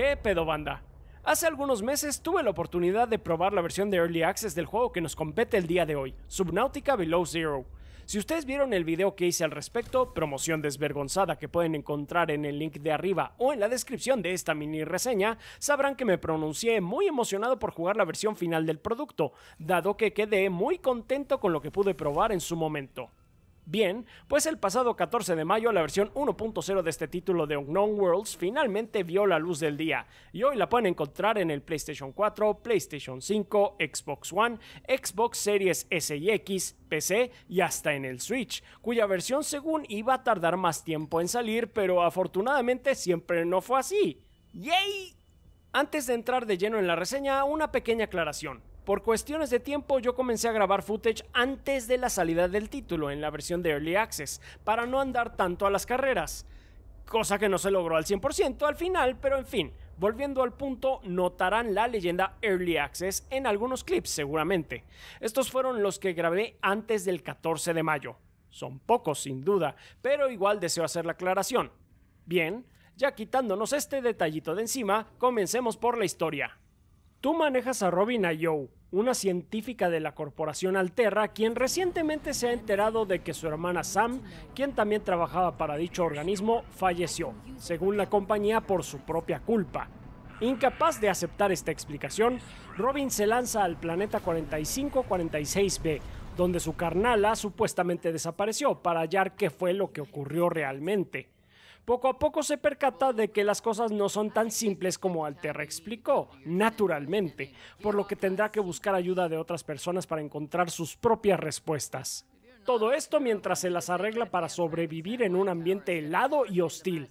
¿Qué pedo banda? Hace algunos meses tuve la oportunidad de probar la versión de Early Access del juego que nos compete el día de hoy, Subnautica Below Zero. Si ustedes vieron el video que hice al respecto, promoción desvergonzada que pueden encontrar en el link de arriba o en la descripción de esta mini reseña, sabrán que me pronuncié muy emocionado por jugar la versión final del producto, dado que quedé muy contento con lo que pude probar en su momento bien, pues el pasado 14 de mayo la versión 1.0 de este título de Unknown Worlds finalmente vio la luz del día y hoy la pueden encontrar en el PlayStation 4, PlayStation 5, Xbox One, Xbox Series S y X, PC y hasta en el Switch, cuya versión según iba a tardar más tiempo en salir, pero afortunadamente siempre no fue así. ¡Yay! Antes de entrar de lleno en la reseña, una pequeña aclaración. Por cuestiones de tiempo yo comencé a grabar footage antes de la salida del título en la versión de Early Access, para no andar tanto a las carreras. Cosa que no se logró al 100% al final, pero en fin, Volviendo al punto, notarán la leyenda Early Access en algunos clips seguramente. Estos fueron los que grabé antes del 14 de mayo. Son pocos sin duda, pero igual deseo hacer la aclaración. Bien, ya quitándonos este detallito de encima, comencemos por la historia. Tú manejas a Robin Ayo, una científica de la corporación Alterra, quien recientemente se ha enterado de que su hermana Sam, quien también trabajaba para dicho organismo, falleció, según la compañía por su propia culpa. Incapaz de aceptar esta explicación, Robin se lanza al planeta 4546b, donde su carnala supuestamente desapareció para hallar qué fue lo que ocurrió realmente poco a poco se percata de que las cosas no son tan simples como Alterra explicó, naturalmente, por lo que tendrá que buscar ayuda de otras personas para encontrar sus propias respuestas. Todo esto mientras se las arregla para sobrevivir en un ambiente helado y hostil.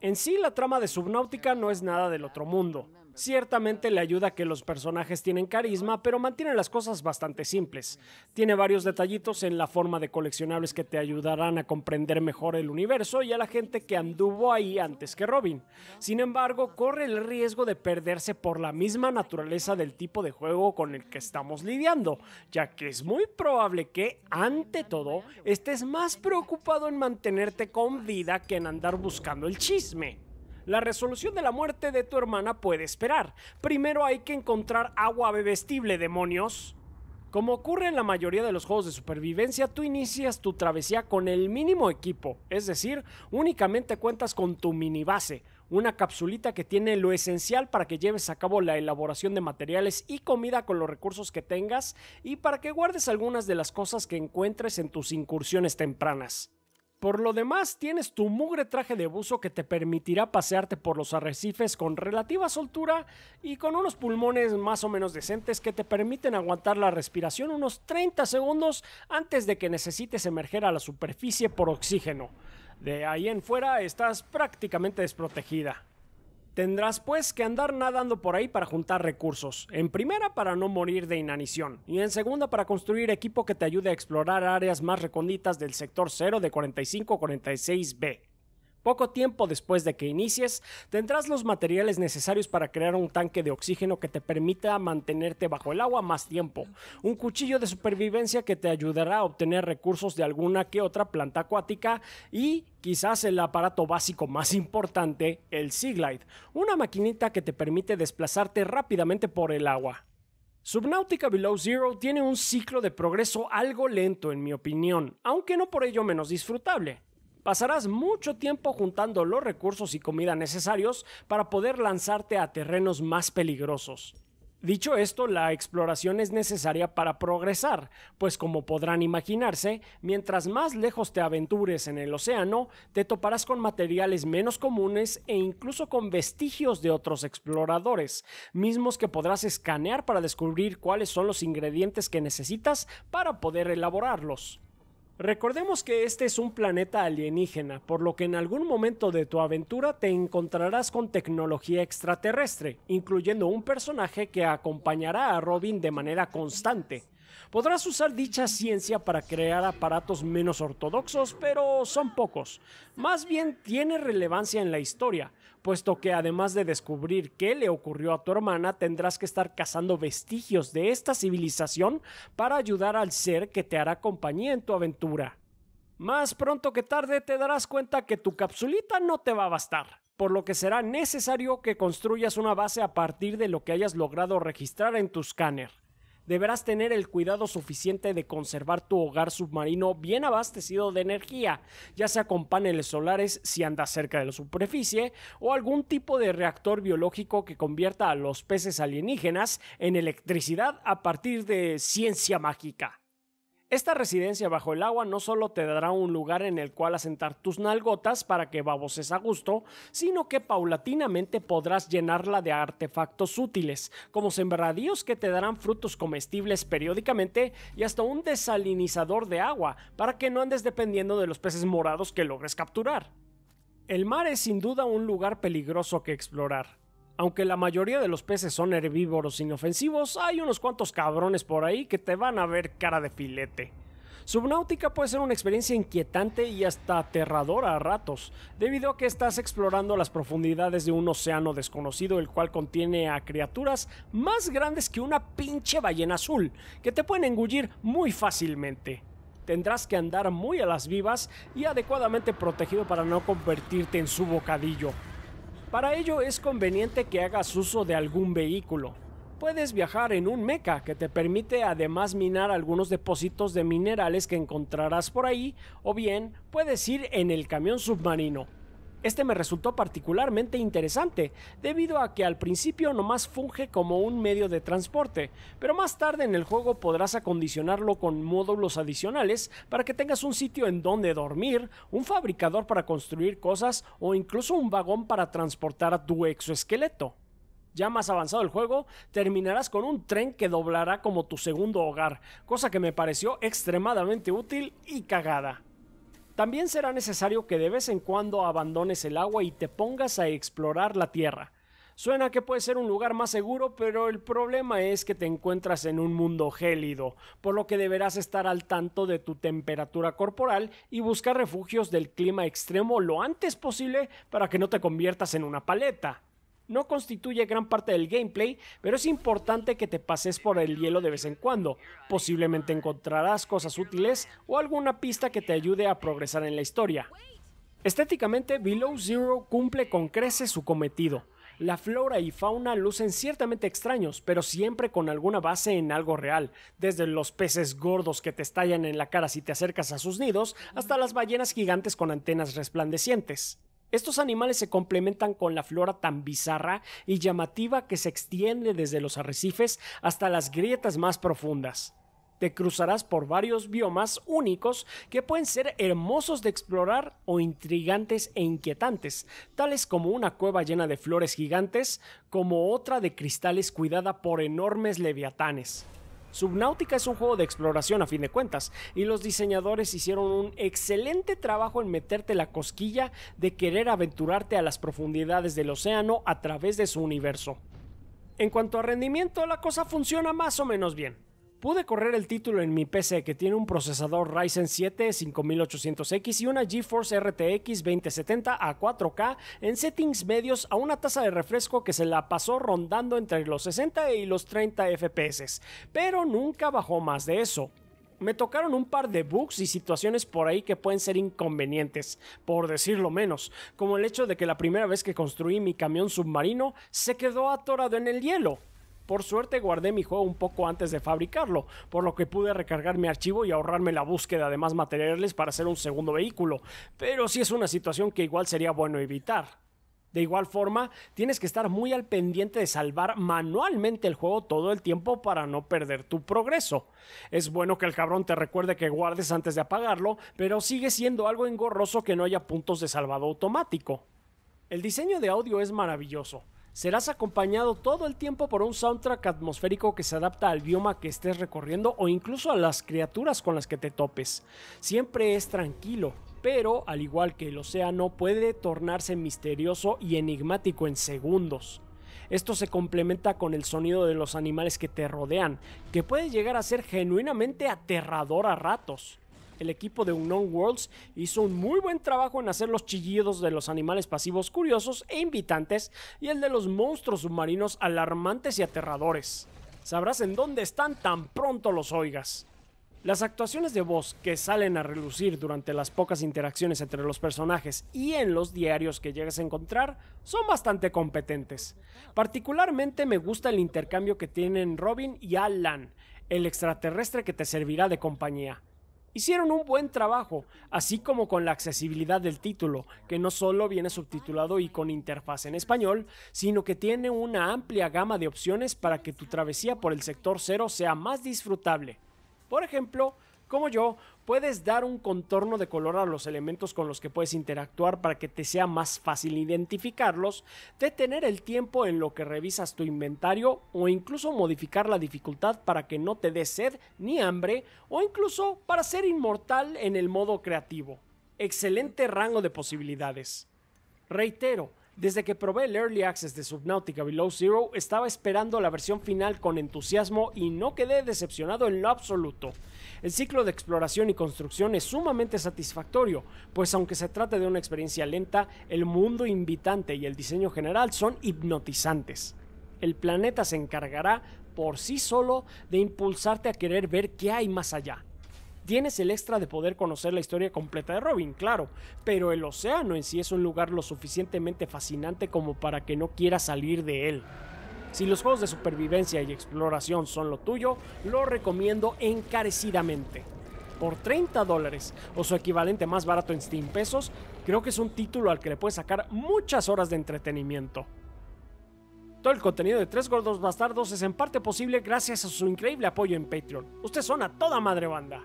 En sí, la trama de Subnautica no es nada del otro mundo. Ciertamente le ayuda que los personajes tienen carisma, pero mantiene las cosas bastante simples. Tiene varios detallitos en la forma de coleccionables que te ayudarán a comprender mejor el universo y a la gente que anduvo ahí antes que Robin. Sin embargo, corre el riesgo de perderse por la misma naturaleza del tipo de juego con el que estamos lidiando, ya que es muy probable que, ante todo, estés más preocupado en mantenerte con vida que en andar buscando el chisme. La resolución de la muerte de tu hermana puede esperar. Primero hay que encontrar agua bebestible, demonios. Como ocurre en la mayoría de los juegos de supervivencia, tú inicias tu travesía con el mínimo equipo, es decir, únicamente cuentas con tu minibase, una capsulita que tiene lo esencial para que lleves a cabo la elaboración de materiales y comida con los recursos que tengas y para que guardes algunas de las cosas que encuentres en tus incursiones tempranas. Por lo demás, tienes tu mugre traje de buzo que te permitirá pasearte por los arrecifes con relativa soltura y con unos pulmones más o menos decentes que te permiten aguantar la respiración unos 30 segundos antes de que necesites emerger a la superficie por oxígeno. De ahí en fuera estás prácticamente desprotegida. Tendrás pues que andar nadando por ahí para juntar recursos. En primera, para no morir de inanición. Y en segunda, para construir equipo que te ayude a explorar áreas más reconditas del sector 0 de 45 46 b poco tiempo después de que inicies, tendrás los materiales necesarios para crear un tanque de oxígeno que te permita mantenerte bajo el agua más tiempo, un cuchillo de supervivencia que te ayudará a obtener recursos de alguna que otra planta acuática y quizás el aparato básico más importante, el Seaglide, una maquinita que te permite desplazarte rápidamente por el agua. Subnautica Below Zero tiene un ciclo de progreso algo lento en mi opinión, aunque no por ello menos disfrutable pasarás mucho tiempo juntando los recursos y comida necesarios para poder lanzarte a terrenos más peligrosos. Dicho esto, la exploración es necesaria para progresar, pues como podrán imaginarse, mientras más lejos te aventures en el océano, te toparás con materiales menos comunes e incluso con vestigios de otros exploradores, mismos que podrás escanear para descubrir cuáles son los ingredientes que necesitas para poder elaborarlos. Recordemos que este es un planeta alienígena, por lo que en algún momento de tu aventura te encontrarás con tecnología extraterrestre, incluyendo un personaje que acompañará a Robin de manera constante, Podrás usar dicha ciencia para crear aparatos menos ortodoxos, pero son pocos. Más bien tiene relevancia en la historia, puesto que además de descubrir qué le ocurrió a tu hermana, tendrás que estar cazando vestigios de esta civilización para ayudar al ser que te hará compañía en tu aventura. Más pronto que tarde te darás cuenta que tu capsulita no te va a bastar, por lo que será necesario que construyas una base a partir de lo que hayas logrado registrar en tu escáner deberás tener el cuidado suficiente de conservar tu hogar submarino bien abastecido de energía, ya sea con paneles solares si andas cerca de la superficie, o algún tipo de reactor biológico que convierta a los peces alienígenas en electricidad a partir de ciencia mágica. Esta residencia bajo el agua no solo te dará un lugar en el cual asentar tus nalgotas para que baboses a gusto, sino que paulatinamente podrás llenarla de artefactos útiles, como sembradíos que te darán frutos comestibles periódicamente y hasta un desalinizador de agua para que no andes dependiendo de los peces morados que logres capturar. El mar es sin duda un lugar peligroso que explorar, aunque la mayoría de los peces son herbívoros inofensivos, hay unos cuantos cabrones por ahí que te van a ver cara de filete. Subnáutica puede ser una experiencia inquietante y hasta aterradora a ratos, debido a que estás explorando las profundidades de un océano desconocido el cual contiene a criaturas más grandes que una pinche ballena azul, que te pueden engullir muy fácilmente. Tendrás que andar muy a las vivas y adecuadamente protegido para no convertirte en su bocadillo. Para ello es conveniente que hagas uso de algún vehículo. Puedes viajar en un meca que te permite además minar algunos depósitos de minerales que encontrarás por ahí o bien puedes ir en el camión submarino. Este me resultó particularmente interesante, debido a que al principio nomás funge como un medio de transporte, pero más tarde en el juego podrás acondicionarlo con módulos adicionales para que tengas un sitio en donde dormir, un fabricador para construir cosas o incluso un vagón para transportar a tu exoesqueleto ya más avanzado el juego, terminarás con un tren que doblará como tu segundo hogar, cosa que me pareció extremadamente útil y cagada. También será necesario que de vez en cuando abandones el agua y te pongas a explorar la tierra. Suena que puede ser un lugar más seguro, pero el problema es que te encuentras en un mundo gélido, por lo que deberás estar al tanto de tu temperatura corporal y buscar refugios del clima extremo lo antes posible para que no te conviertas en una paleta no constituye gran parte del gameplay, pero es importante que te pases por el hielo de vez en cuando. Posiblemente encontrarás cosas útiles o alguna pista que te ayude a progresar en la historia. Estéticamente, Below Zero cumple con creces su cometido. La flora y fauna lucen ciertamente extraños, pero siempre con alguna base en algo real, desde los peces gordos que te estallan en la cara si te acercas a sus nidos, hasta las ballenas gigantes con antenas resplandecientes. Estos animales se complementan con la flora tan bizarra y llamativa que se extiende desde los arrecifes hasta las grietas más profundas. Te cruzarás por varios biomas únicos que pueden ser hermosos de explorar o intrigantes e inquietantes, tales como una cueva llena de flores gigantes, como otra de cristales cuidada por enormes leviatanes. Subnautica es un juego de exploración a fin de cuentas, y los diseñadores hicieron un excelente trabajo en meterte la cosquilla de querer aventurarte a las profundidades del océano a través de su universo. En cuanto a rendimiento, la cosa funciona más o menos bien. Pude correr el título en mi PC que tiene un procesador Ryzen 7 5800X y una GeForce RTX 2070 a 4K en settings medios a una tasa de refresco que se la pasó rondando entre los 60 y los 30 FPS, pero nunca bajó más de eso. Me tocaron un par de bugs y situaciones por ahí que pueden ser inconvenientes, por decirlo menos, como el hecho de que la primera vez que construí mi camión submarino se quedó atorado en el hielo. Por suerte guardé mi juego un poco antes de fabricarlo, por lo que pude recargar mi archivo y ahorrarme la búsqueda de más materiales para hacer un segundo vehículo, pero sí es una situación que igual sería bueno evitar. De igual forma, tienes que estar muy al pendiente de salvar manualmente el juego todo el tiempo para no perder tu progreso. Es bueno que el cabrón te recuerde que guardes antes de apagarlo, pero sigue siendo algo engorroso que no haya puntos de salvado automático. El diseño de audio es maravilloso serás acompañado todo el tiempo por un soundtrack atmosférico que se adapta al bioma que estés recorriendo o incluso a las criaturas con las que te topes. Siempre es tranquilo, pero al igual que el océano puede tornarse misterioso y enigmático en segundos. Esto se complementa con el sonido de los animales que te rodean, que puede llegar a ser genuinamente aterrador a ratos el equipo de Unknown Worlds hizo un muy buen trabajo en hacer los chillidos de los animales pasivos curiosos e invitantes y el de los monstruos submarinos alarmantes y aterradores. Sabrás en dónde están tan pronto los oigas. Las actuaciones de voz que salen a relucir durante las pocas interacciones entre los personajes y en los diarios que llegas a encontrar son bastante competentes. Particularmente me gusta el intercambio que tienen Robin y Alan, el extraterrestre que te servirá de compañía hicieron un buen trabajo, así como con la accesibilidad del título, que no solo viene subtitulado y con interfaz en español, sino que tiene una amplia gama de opciones para que tu travesía por el sector cero sea más disfrutable. Por ejemplo, como yo, puedes dar un contorno de color a los elementos con los que puedes interactuar para que te sea más fácil identificarlos, detener el tiempo en lo que revisas tu inventario o incluso modificar la dificultad para que no te dé sed ni hambre o incluso para ser inmortal en el modo creativo. Excelente rango de posibilidades. Reitero, desde que probé el Early Access de Subnautica Below Zero, estaba esperando la versión final con entusiasmo y no quedé decepcionado en lo absoluto. El ciclo de exploración y construcción es sumamente satisfactorio, pues aunque se trate de una experiencia lenta, el mundo invitante y el diseño general son hipnotizantes. El planeta se encargará por sí solo de impulsarte a querer ver qué hay más allá. Tienes el extra de poder conocer la historia completa de Robin, claro, pero el océano en sí es un lugar lo suficientemente fascinante como para que no quieras salir de él. Si los juegos de supervivencia y exploración son lo tuyo, lo recomiendo encarecidamente. Por 30 dólares o su equivalente más barato en Steam pesos, creo que es un título al que le puedes sacar muchas horas de entretenimiento. Todo el contenido de Tres Gordos Bastardos es en parte posible gracias a su increíble apoyo en Patreon. Ustedes son a toda madre banda.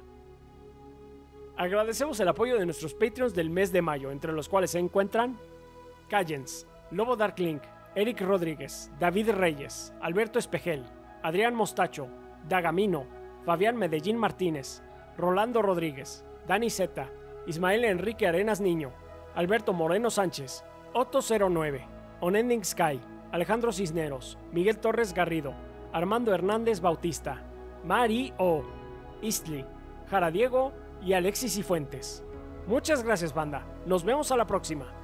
Agradecemos el apoyo de nuestros Patreons del mes de mayo, entre los cuales se encuentran Callens, Lobo Darklink. Eric Rodríguez, David Reyes, Alberto Espejel, Adrián Mostacho, Dagamino, Fabián Medellín Martínez, Rolando Rodríguez, Dani Zeta, Ismael Enrique Arenas Niño, Alberto Moreno Sánchez, Otto 09, Onending Sky, Alejandro Cisneros, Miguel Torres Garrido, Armando Hernández Bautista, Mari O, Istli, Jara Diego y Alexis Cifuentes. Muchas gracias, banda. Nos vemos a la próxima.